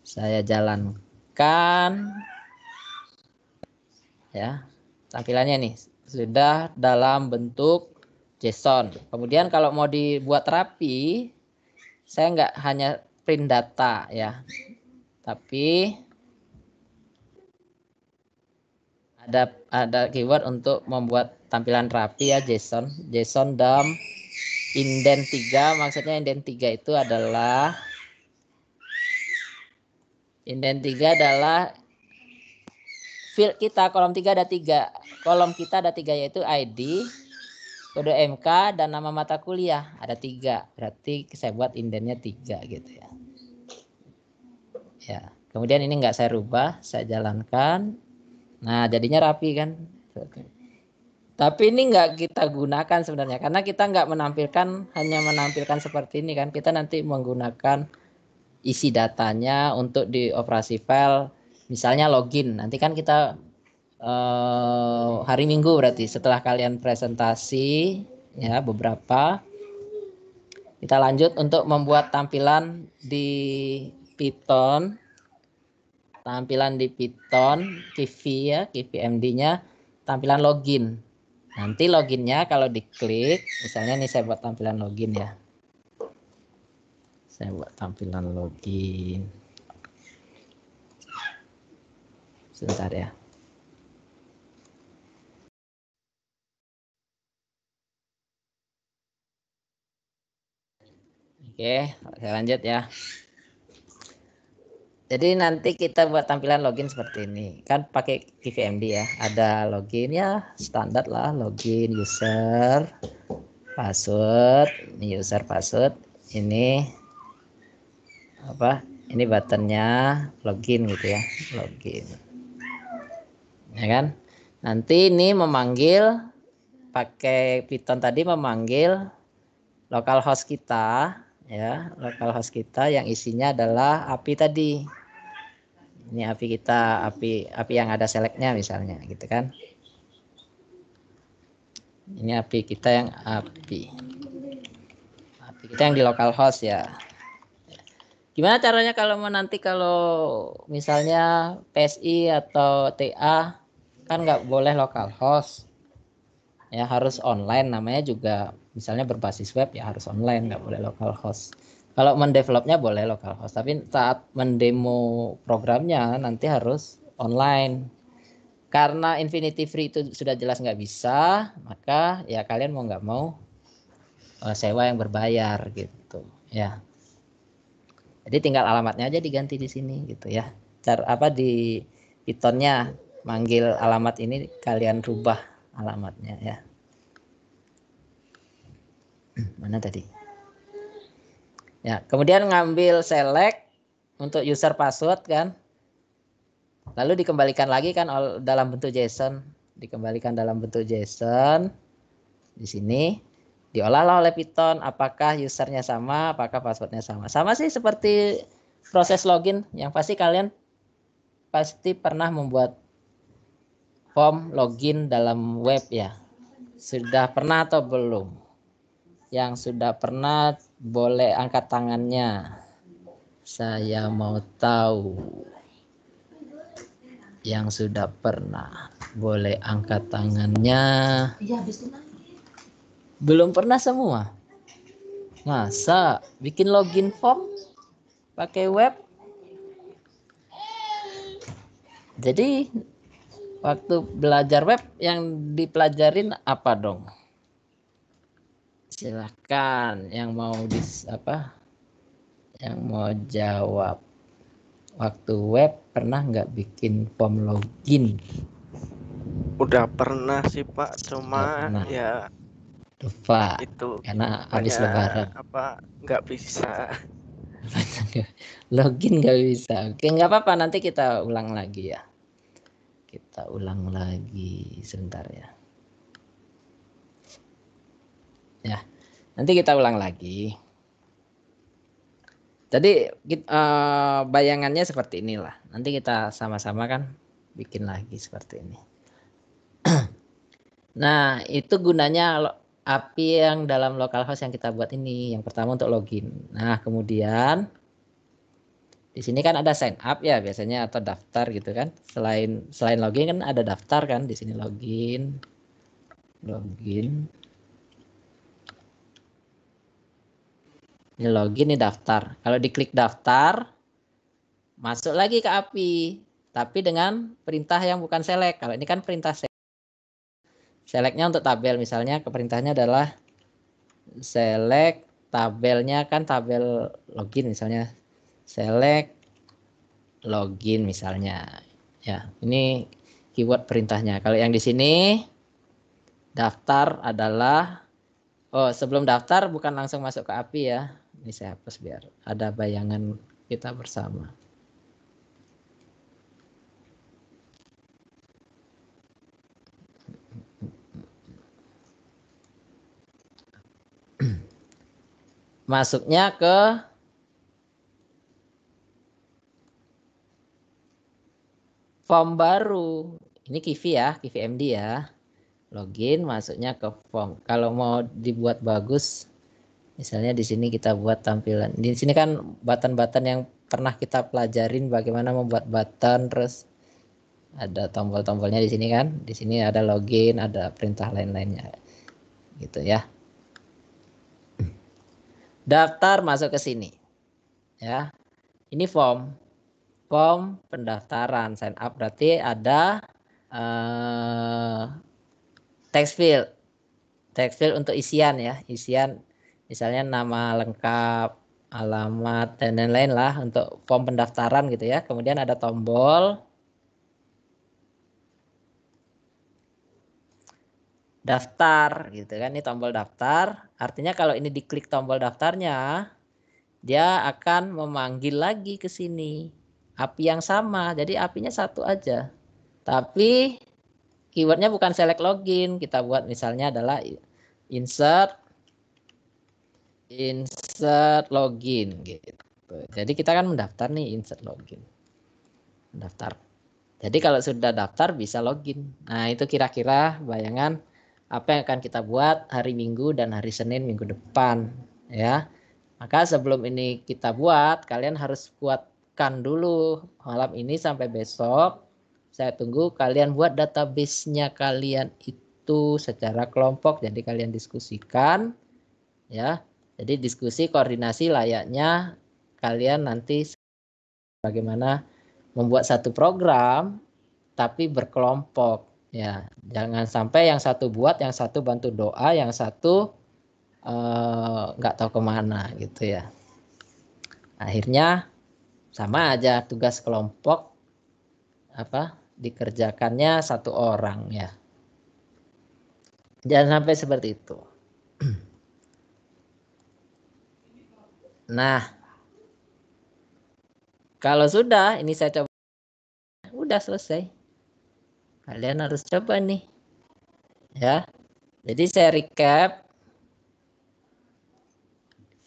Saya jalankan ya tampilannya nih sudah dalam bentuk JSON. Kemudian kalau mau dibuat rapi, saya nggak hanya print data ya, tapi ada ada keyword untuk membuat tampilan rapi ya JSON. JSON dalam indent 3 maksudnya indent 3 itu adalah indent 3 adalah field kita kolom 3 ada tiga kolom kita ada tiga yaitu ID, kode MK dan nama mata kuliah ada tiga berarti saya buat indennya tiga gitu ya ya kemudian ini nggak saya rubah saya jalankan nah jadinya rapi kan tapi ini nggak kita gunakan sebenarnya karena kita nggak menampilkan hanya menampilkan seperti ini kan kita nanti menggunakan isi datanya untuk di operasi file misalnya login nanti kan kita uh, hari Minggu berarti setelah kalian presentasi ya beberapa kita lanjut untuk membuat tampilan di Python tampilan di Python TV ya KVMD-nya tampilan login nanti loginnya kalau diklik misalnya ini saya buat tampilan login ya saya buat tampilan login sebentar ya Oke, saya lanjut ya. Jadi nanti kita buat tampilan login seperti ini. Kan pakai KVMD ya. Ada login ya standar lah, login user, password, ini user password, ini apa? Ini buttonnya login gitu ya, login. Ya kan? Nanti ini memanggil pakai Python tadi memanggil localhost kita ya lokal host kita yang isinya adalah api tadi ini api kita api api yang ada seleknya misalnya gitu kan ini api kita yang api api kita yang di lokal host ya gimana caranya kalau mau nanti kalau misalnya PSI atau TA kan nggak boleh lokal host ya harus online namanya juga misalnya berbasis web ya harus online nggak boleh localhost kalau mendevelopnya boleh localhost tapi saat mendemo programnya nanti harus online karena Infinity Free itu sudah jelas nggak bisa maka ya kalian mau nggak mau eh, sewa yang berbayar gitu ya jadi tinggal alamatnya aja diganti di sini gitu ya cara apa di Pythonnya manggil alamat ini kalian rubah alamatnya ya mana tadi? Ya, kemudian ngambil select untuk user password kan. Lalu dikembalikan lagi kan dalam bentuk JSON, dikembalikan dalam bentuk JSON. Di sini diolah oleh Python apakah usernya sama, apakah passwordnya sama. Sama sih seperti proses login yang pasti kalian pasti pernah membuat form login dalam web ya. Sudah pernah atau belum? yang sudah pernah boleh angkat tangannya. Saya mau tahu. Yang sudah pernah boleh angkat tangannya. Iya, Belum pernah semua. Masa bikin login form pakai web? Jadi waktu belajar web yang dipelajarin apa dong? silahkan yang mau dis apa yang mau jawab waktu web pernah nggak bikin form login udah pernah sih pak cuma pernah. ya lupa itu karena habis lebaran apa nggak bisa <laughs> login nggak bisa oke nggak apa-apa nanti kita ulang lagi ya kita ulang lagi sebentar ya Ya. Nanti kita ulang lagi. Jadi uh, bayangannya seperti inilah. Nanti kita sama-sama kan bikin lagi seperti ini. <clears throat> nah, itu gunanya API yang dalam localhost yang kita buat ini. Yang pertama untuk login. Nah, kemudian di sini kan ada sign up ya biasanya atau daftar gitu kan. Selain selain login kan ada daftar kan di sini login login Ini login, ini daftar. Kalau diklik daftar, masuk lagi ke API. Tapi dengan perintah yang bukan select. Kalau ini kan perintah select. Selectnya untuk tabel. Misalnya ke perintahnya adalah select tabelnya kan tabel login misalnya. Select login misalnya. Ya, ini keyword perintahnya. Kalau yang di sini daftar adalah oh sebelum daftar bukan langsung masuk ke API ya ini saya hapus biar ada bayangan kita bersama <clears throat> masuknya ke form baru. Ini Kivi ya, Kivi MD ya. Login masuknya ke form. Kalau mau dibuat bagus Misalnya di sini kita buat tampilan. Di sini kan button-button yang pernah kita pelajarin bagaimana membuat button terus ada tombol-tombolnya di sini kan. Di sini ada login, ada perintah lain-lainnya. Gitu ya. Daftar masuk ke sini. Ya. Ini form. Form pendaftaran sign up berarti ada uh, text field text field untuk isian ya isian misalnya nama lengkap, alamat dan lain-lain lah untuk form pendaftaran gitu ya. Kemudian ada tombol daftar gitu kan. Ini tombol daftar. Artinya kalau ini diklik tombol daftarnya dia akan memanggil lagi ke sini api yang sama. Jadi apinya satu aja. Tapi keywordnya bukan select login. Kita buat misalnya adalah insert insert login gitu. Jadi kita kan mendaftar nih insert login. Mendaftar. Jadi kalau sudah daftar bisa login. Nah, itu kira-kira bayangan apa yang akan kita buat hari Minggu dan hari Senin minggu depan ya. Maka sebelum ini kita buat, kalian harus kuatkan dulu malam ini sampai besok. Saya tunggu kalian buat database-nya kalian itu secara kelompok jadi kalian diskusikan ya jadi diskusi koordinasi layaknya kalian nanti bagaimana membuat satu program tapi berkelompok ya. Jangan sampai yang satu buat, yang satu bantu doa, yang satu eh, nggak uh, tahu kemana gitu ya. Akhirnya sama aja tugas kelompok apa dikerjakannya satu orang ya. Jangan sampai seperti itu. <clears throat> Nah, kalau sudah, ini saya coba. Udah selesai. Kalian harus coba nih. Ya. Jadi saya recap.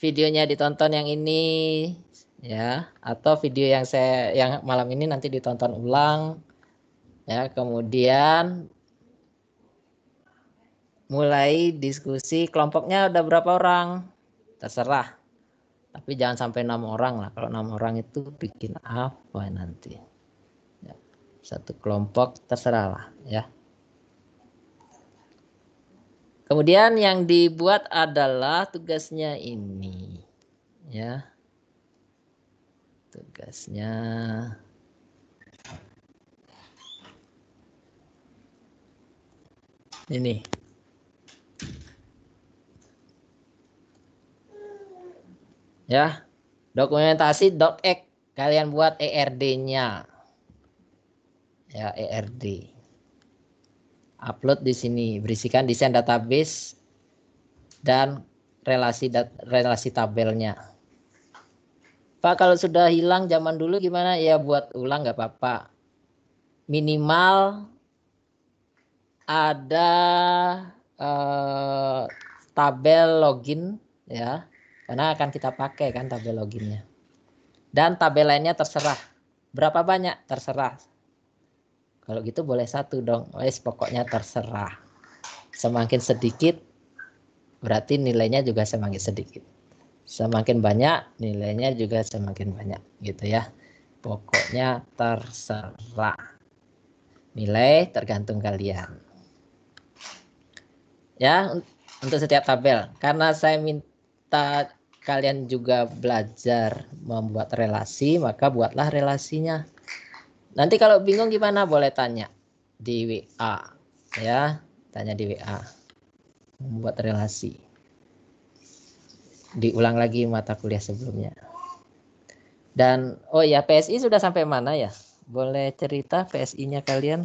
Videonya ditonton yang ini ya, atau video yang saya yang malam ini nanti ditonton ulang. Ya, kemudian mulai diskusi kelompoknya ada berapa orang? Terserah tapi jangan sampai enam orang lah kalau enam orang itu bikin apa nanti ya, satu kelompok terserah lah ya kemudian yang dibuat adalah tugasnya ini ya tugasnya ini Ya. dokumentasi Dokumentasi.exe kalian buat ERD-nya. Ya, ERD. Upload di sini, berisikan desain database dan relasi dat relasi tabelnya. Pak, kalau sudah hilang zaman dulu gimana? Ya buat ulang nggak apa-apa. Minimal ada uh, tabel login ya karena akan kita pakai kan tabel loginnya. Dan tabel lainnya terserah. Berapa banyak? Terserah. Kalau gitu boleh satu dong. Wes pokoknya terserah. Semakin sedikit berarti nilainya juga semakin sedikit. Semakin banyak nilainya juga semakin banyak gitu ya. Pokoknya terserah. Nilai tergantung kalian. Ya, untuk setiap tabel. Karena saya minta kita kalian juga belajar membuat relasi, maka buatlah relasinya. Nanti kalau bingung gimana boleh tanya di WA ya, tanya di WA. Membuat relasi. Diulang lagi mata kuliah sebelumnya. Dan oh ya PSI sudah sampai mana ya? Boleh cerita PSI-nya kalian?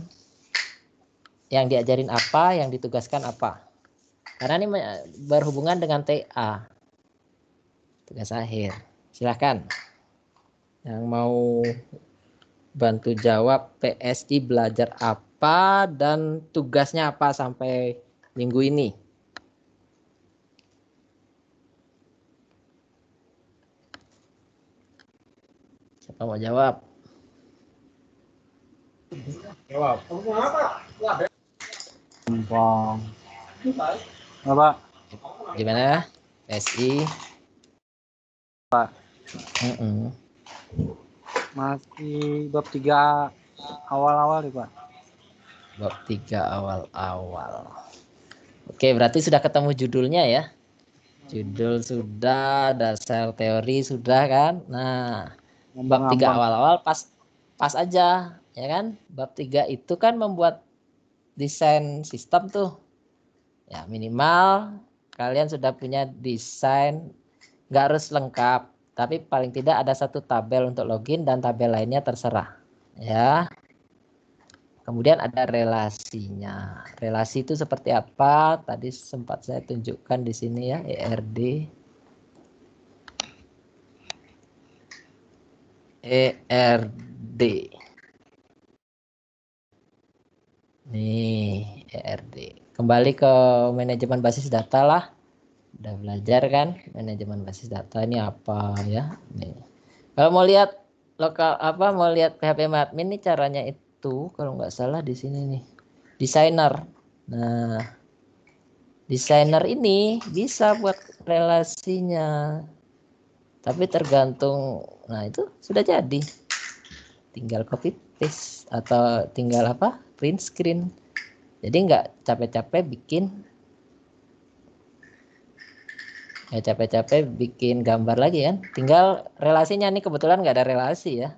Yang diajarin apa, yang ditugaskan apa? Karena ini berhubungan dengan TA tugas akhir. Silahkan. Yang mau bantu jawab PSI belajar apa dan tugasnya apa sampai minggu ini. Siapa mau jawab? Jawab. Apa? Gimana? PSI Pak. Mm -mm. Masih bab tiga awal-awal nih, Pak. Bab tiga awal-awal. Oke, berarti sudah ketemu judulnya ya. Judul sudah, dasar teori sudah kan. Nah, bab tiga awal-awal pas pas aja ya kan. Bab tiga itu kan membuat desain sistem tuh. Ya minimal kalian sudah punya desain nggak harus lengkap, tapi paling tidak ada satu tabel untuk login dan tabel lainnya terserah. Ya. Kemudian ada relasinya. Relasi itu seperti apa? Tadi sempat saya tunjukkan di sini ya, ERD. ERD. Nih, ERD. Kembali ke manajemen basis data lah udah belajar kan manajemen basis data ini apa ya nih kalau mau lihat lokal apa mau lihat PHP admin ini caranya itu kalau nggak salah di sini nih desainer nah desainer ini bisa buat relasinya tapi tergantung nah itu sudah jadi tinggal copy paste atau tinggal apa print screen jadi nggak capek-capek bikin ya capek-capek bikin gambar lagi kan tinggal relasinya nih kebetulan nggak ada relasi ya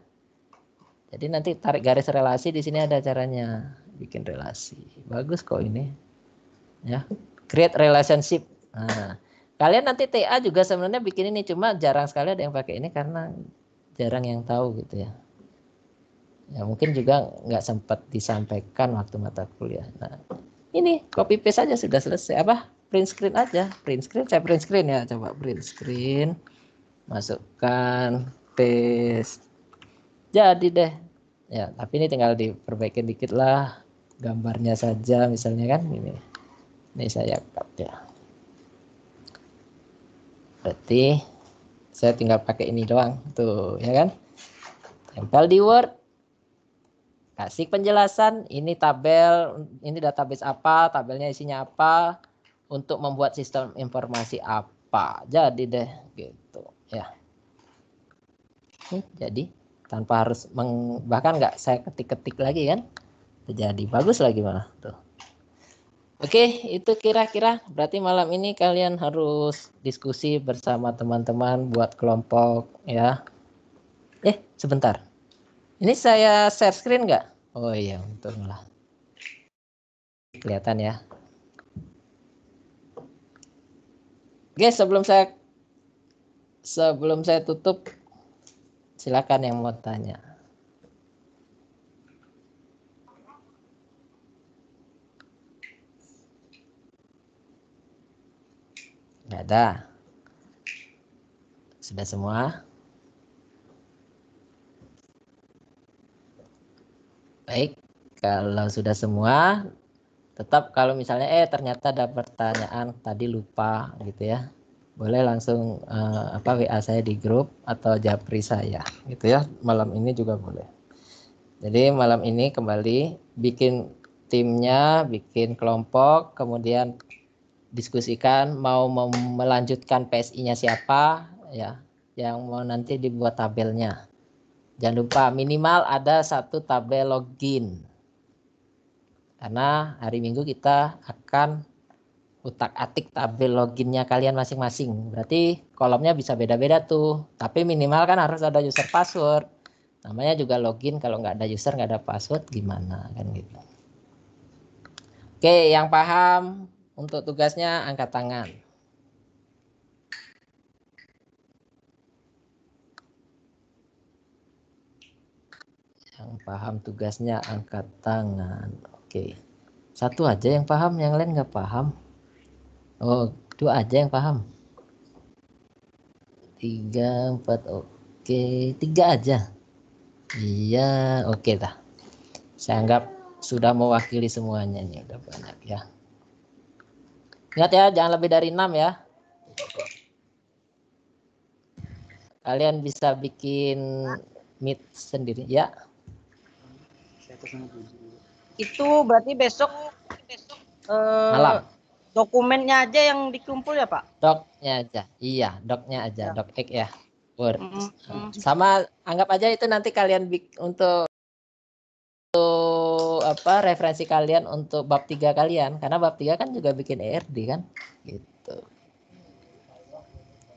jadi nanti tarik garis relasi di sini ada caranya bikin relasi bagus kok ini ya create relationship nah, kalian nanti TA juga sebenarnya bikin ini cuma jarang sekali ada yang pakai ini karena jarang yang tahu gitu ya ya mungkin juga nggak sempat disampaikan waktu mata kuliah nah ini copy paste aja sudah selesai apa print screen aja print screen saya print screen ya coba print screen masukkan paste jadi deh ya tapi ini tinggal diperbaiki dikit lah gambarnya saja misalnya kan ini ini saya cut ya berarti saya tinggal pakai ini doang tuh ya kan tempel di Word kasih penjelasan ini tabel ini database apa tabelnya isinya apa untuk membuat sistem informasi apa. Jadi deh gitu ya. Oke, jadi tanpa harus meng, bahkan nggak saya ketik-ketik lagi kan. Jadi bagus lagi malah tuh. Oke, itu kira-kira berarti malam ini kalian harus diskusi bersama teman-teman buat kelompok ya. Eh, sebentar. Ini saya share screen nggak? Oh iya, untunglah. Kelihatan ya. Oke, sebelum saya sebelum saya tutup silakan yang mau tanya. Gak ada. Sudah semua? Baik, kalau sudah semua, tetap kalau misalnya eh ternyata ada pertanyaan tadi lupa gitu ya boleh langsung uh, apa WA saya di grup atau japri saya gitu ya malam ini juga boleh jadi malam ini kembali bikin timnya bikin kelompok kemudian diskusikan mau melanjutkan PSI-nya siapa ya yang mau nanti dibuat tabelnya jangan lupa minimal ada satu tabel login karena hari Minggu kita akan utak-atik tabel loginnya kalian masing-masing. Berarti kolomnya bisa beda-beda tuh. Tapi minimal kan harus ada user password. Namanya juga login kalau nggak ada user nggak ada password gimana kan gitu. Oke, yang paham untuk tugasnya angkat tangan. Yang paham tugasnya angkat tangan. Oke. Satu aja yang paham, yang lain nggak paham. Oh, dua aja yang paham. Tiga, empat, oke. Tiga aja. Iya, oke dah. Saya anggap sudah mewakili semuanya nih, udah banyak ya. Ingat ya, jangan lebih dari enam ya. Kalian bisa bikin meet sendiri ya. Itu berarti besok besok eh, malam. Dokumennya aja yang dikumpul ya Pak? Doknya aja, iya doknya aja, ya. dok ek ya. Word. Mm -hmm. Sama anggap aja itu nanti kalian untuk untuk apa referensi kalian untuk bab tiga kalian karena bab tiga kan juga bikin ERD kan gitu.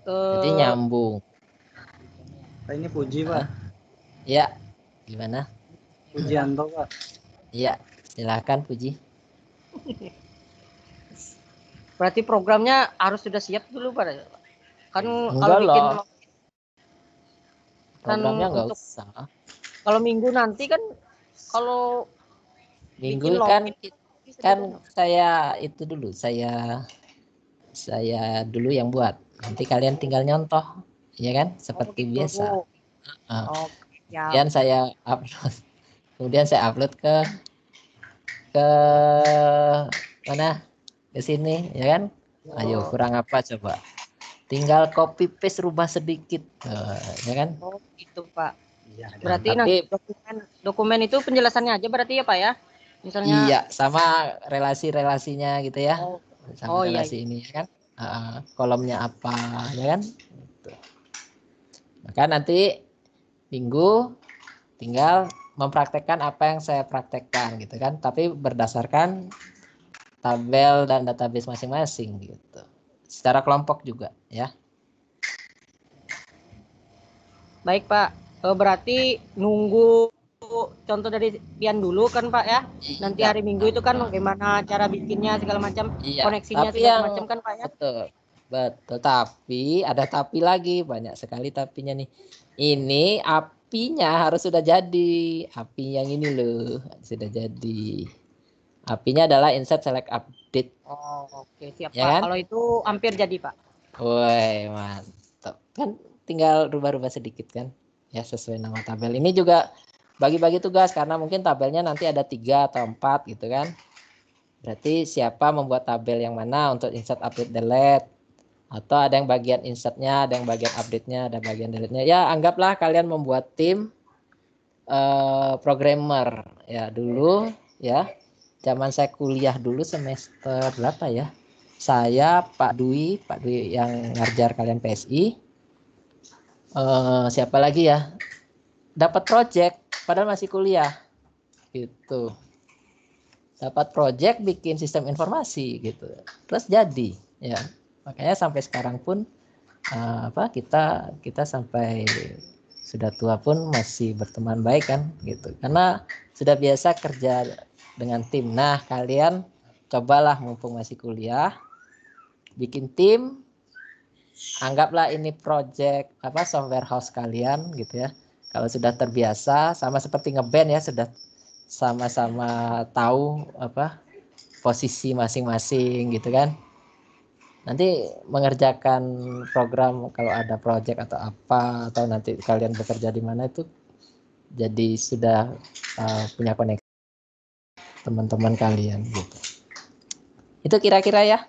Jadi eh, nyambung. Ini puji, Pak. Ya. Gimana? Pujianto, Pak. Iya silahkan Puji. <laughs> Berarti programnya harus sudah siap dulu Pak. Kan Enggak kalau lah. bikin kan programnya nggak usah. Kalau minggu nanti kan kalau minggu kan login, gitu kan itu. Kan saya itu dulu saya saya dulu yang buat. Nanti kalian tinggal nyontoh, ya kan? Seperti oh, gitu. biasa. Uh, oh, ya. Kemudian saya upload. <laughs> Kemudian saya upload ke ke mana? Ke sini, ya kan? Ayo, nah, oh. kurang apa coba? Tinggal copy paste rubah sedikit, eh, ya kan? Oh, itu Pak. Ya, berarti nah, dokumen, dokumen itu penjelasannya aja berarti ya Pak ya? Misalnya. Iya, sama relasi-relasinya gitu ya. Oh. sama oh, iya, relasi iya. ini ya kan? Uh, kolomnya apa, ya kan? Gitu. Maka nanti minggu tinggal mempraktekkan apa yang saya praktekkan gitu kan tapi berdasarkan tabel dan database masing-masing gitu secara kelompok juga ya baik pak eh, berarti nunggu contoh dari Pian dulu kan Pak ya. Iya. Nanti hari Minggu itu kan bagaimana cara bikinnya segala macam, iya, koneksinya segala yang, macam kan Pak ya. Betul. Betul, tapi ada tapi lagi, banyak sekali tapinya nih. Ini apinya harus sudah jadi. Api yang ini loh, sudah jadi. Apinya adalah insert select update. Oh, oke, okay. siap ya Pak. Kan? Kalau itu hampir jadi, Pak. Woi, mantap. Kan tinggal rubah-rubah sedikit kan. Ya, sesuai nama tabel. Ini juga bagi-bagi tugas karena mungkin tabelnya nanti ada tiga atau empat gitu kan. Berarti siapa membuat tabel yang mana untuk insert update delete atau ada yang bagian insertnya, ada yang bagian update-nya, ada bagian delete-nya. Ya anggaplah kalian membuat tim uh, programmer ya dulu ya. Zaman saya kuliah dulu semester berapa ya? Saya Pak Dwi, Pak Dwi yang ngajar kalian PSI. Uh, eh, siapa lagi ya? Dapat project padahal masih kuliah. Gitu. Dapat project bikin sistem informasi gitu. Terus jadi ya makanya sampai sekarang pun uh, apa kita kita sampai sudah tua pun masih berteman baik kan gitu karena sudah biasa kerja dengan tim nah kalian cobalah mumpung masih kuliah bikin tim anggaplah ini project apa software house kalian gitu ya kalau sudah terbiasa sama seperti ngeband ya sudah sama-sama tahu apa posisi masing-masing gitu kan nanti mengerjakan program kalau ada project atau apa atau nanti kalian bekerja di mana itu jadi sudah uh, punya koneksi teman-teman kalian gitu. Itu kira-kira ya.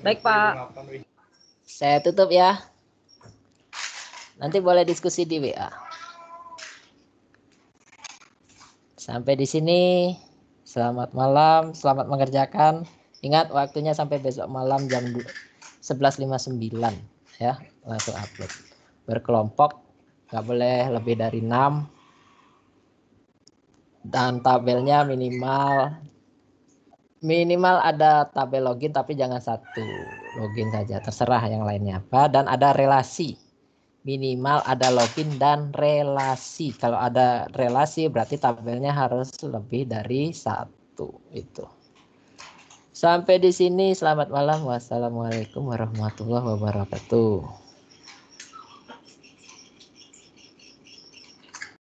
Baik, Pak. Saya tutup ya. Nanti boleh diskusi di WA. Sampai di sini Selamat malam, selamat mengerjakan. Ingat waktunya sampai besok malam jam 11.59 ya, langsung upload. Berkelompok, nggak boleh lebih dari 6. Dan tabelnya minimal minimal ada tabel login tapi jangan satu login saja, terserah yang lainnya apa dan ada relasi minimal ada login dan relasi. Kalau ada relasi berarti tabelnya harus lebih dari satu itu. Sampai di sini, selamat malam. Wassalamualaikum warahmatullahi wabarakatuh.